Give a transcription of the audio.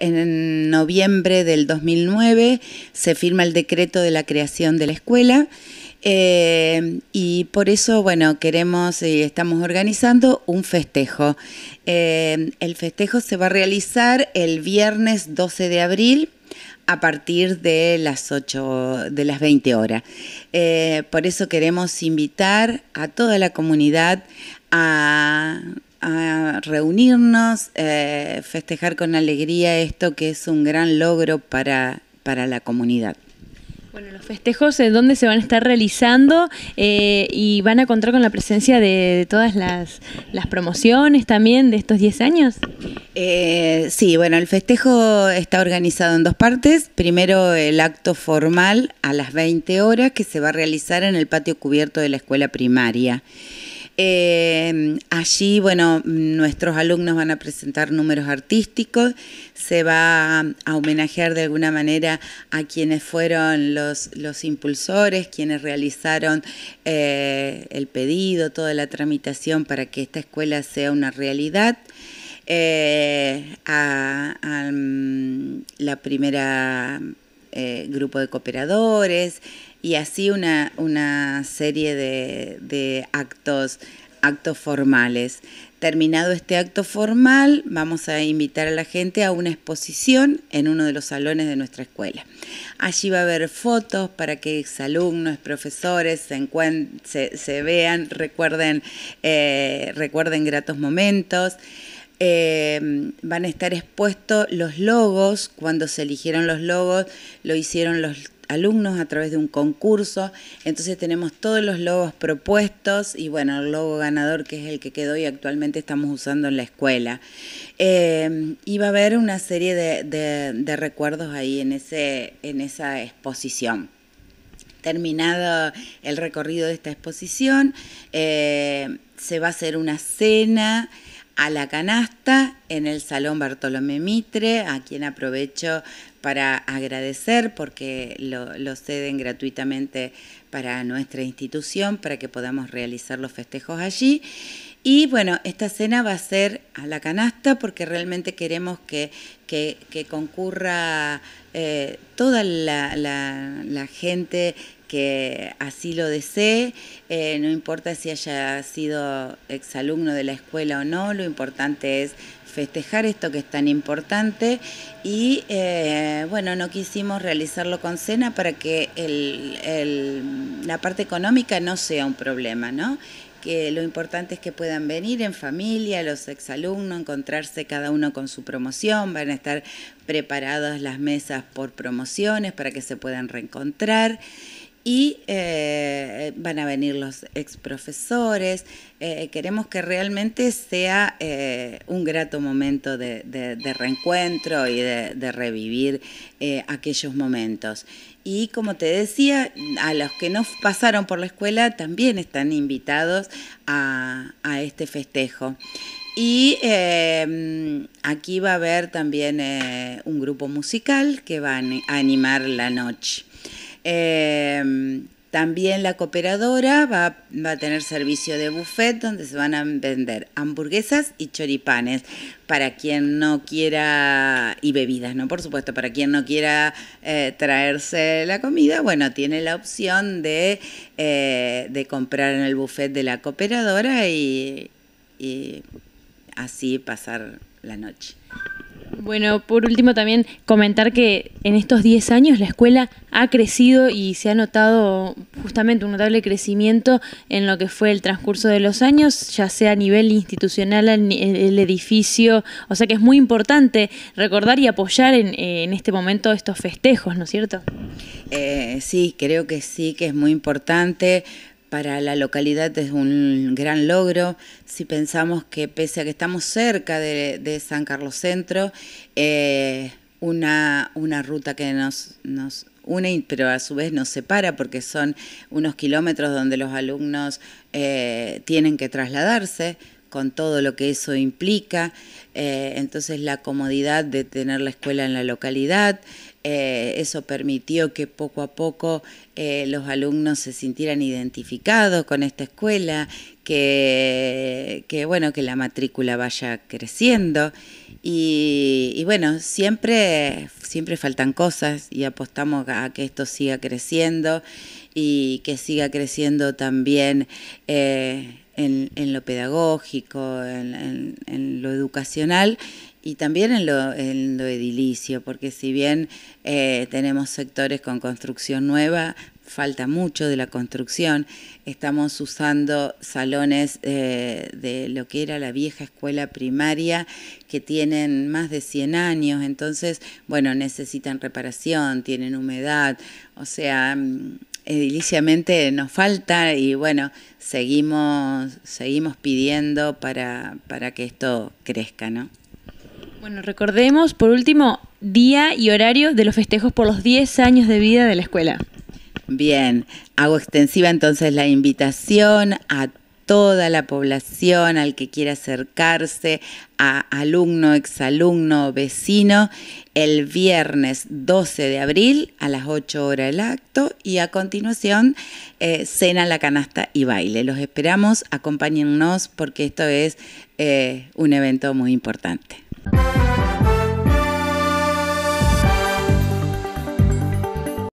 En noviembre del 2009 se firma el decreto de la creación de la escuela eh, y por eso, bueno, queremos y estamos organizando un festejo. Eh, el festejo se va a realizar el viernes 12 de abril a partir de las 8, de las 20 horas. Eh, por eso queremos invitar a toda la comunidad a a reunirnos, eh, festejar con alegría esto que es un gran logro para, para la comunidad. Bueno, los festejos, ¿eh? ¿dónde se van a estar realizando? Eh, y van a contar con la presencia de, todas las, promociones también de estos 10 años. sí, bueno, el festejo está organizado en dos partes. Primero, el acto formal a las 20 horas que se va a realizar en el patio cubierto de la escuela primaria. Eh, allí, bueno, nuestros alumnos van a presentar números artísticos, se va a homenajear de alguna manera a quienes fueron los, impulsores, quienes realizaron eh, el pedido, toda la tramitación para que esta escuela sea una realidad. Eh, a, mm, la primera grupo de cooperadores, y así una, una serie de, de actos, actos formales. Terminado este acto formal, vamos a invitar a la gente a una exposición en uno de los salones de nuestra escuela. Allí va a haber fotos para que exalumnos, profesores se, se, se vean, recuerden, eh, recuerden gratos momentos. Eh, van a estar expuestos los logos, cuando se eligieron los logos, lo hicieron los alumnos a través de un concurso. Entonces tenemos todos los logos propuestos y bueno, el logo ganador que es el que quedó y actualmente estamos usando en la escuela. y eh, va a haber una serie de, recuerdos ahí en, ese, en esa exposición terminado el recorrido de esta exposición, eh, se va a hacer una cena a la canasta en el Salón Bartolomé Mitre, a quien aprovecho para agradecer porque lo, ceden gratuitamente para nuestra institución, para que podamos realizar los festejos allí. Y bueno, esta cena va a ser a la canasta porque realmente queremos que, concurra eh, toda la, gente que así lo desee, eh, no importa si haya sido exalumno de la escuela o no, lo importante es festejar esto que es tan importante y eh, bueno, no quisimos realizarlo con cena para que la parte económica no sea un problema, ¿no? que lo importante es que puedan venir en familia, los exalumnos, encontrarse cada uno con su promoción, van a estar preparadas las mesas por promociones para que se puedan reencontrar y eh, van a venir los ex profesores. Eh, queremos que realmente sea eh, un grato momento de, reencuentro y de, revivir aquellos momentos. Y como te decía, a los que no pasaron por la escuela también están invitados a, este festejo. Y em, aquí va a haber también un grupo musical que va a animar la noche. Em, también la cooperadora va, a tener servicio de buffet donde se van a vender hamburguesas y choripanes para quien no quiera, y bebidas, ¿no? Por supuesto, para quien no quiera eh, traerse la comida, bueno, tiene la opción de, eh, de comprar en el buffet de la cooperadora y, y así pasar la noche. Bueno, por último también comentar que en estos 10 años la escuela ha crecido y se ha notado justamente un notable crecimiento en lo que fue el transcurso de los años, ya sea a nivel institucional, el edificio, o sea que es muy importante recordar y apoyar en, este momento estos festejos, ¿no es cierto? Eh, sí, creo que sí, que es muy importante para la localidad es un gran logro. Si pensamos que pese a que estamos cerca de, San Carlos Centro, eh, una, una, ruta que nos, nos une, pero a su vez nos separa porque son unos kilómetros donde los alumnos eh, tienen que trasladarse con todo lo que eso implica. Eh, entonces la comodidad de tener la escuela en la localidad, eh, eso permitió que poco a poco eh, los alumnos se sintieran identificados con esta escuela, que, bueno, que la matrícula vaya creciendo. Y, bueno, siempre, siempre faltan cosas y apostamos a que esto siga creciendo y que siga creciendo también eh, en, lo pedagógico, en lo educacional y también en lo, edilicio, porque si bien eh, tenemos sectores con construcción nueva, falta mucho de la construcción. Estamos usando salones eh, de lo que era la vieja escuela primaria que tienen más de 100 años, entonces, bueno, necesitan reparación, tienen humedad, o sea, mm, ediliciamente nos falta y bueno, seguimos, seguimos pidiendo para, para que esto crezca, ¿no? Bueno, recordemos por último día y horario de los festejos por los 10 años de vida de la escuela. Bien, hago extensiva entonces la invitación a toda la población, al que quiera acercarse, a alumno, exalumno, vecino, el viernes 12 de abril a las 8 horas el acto y a continuación eh, cena, la canasta y baile. Los esperamos, acompáñennos porque esto es eh, un evento muy importante. Bye.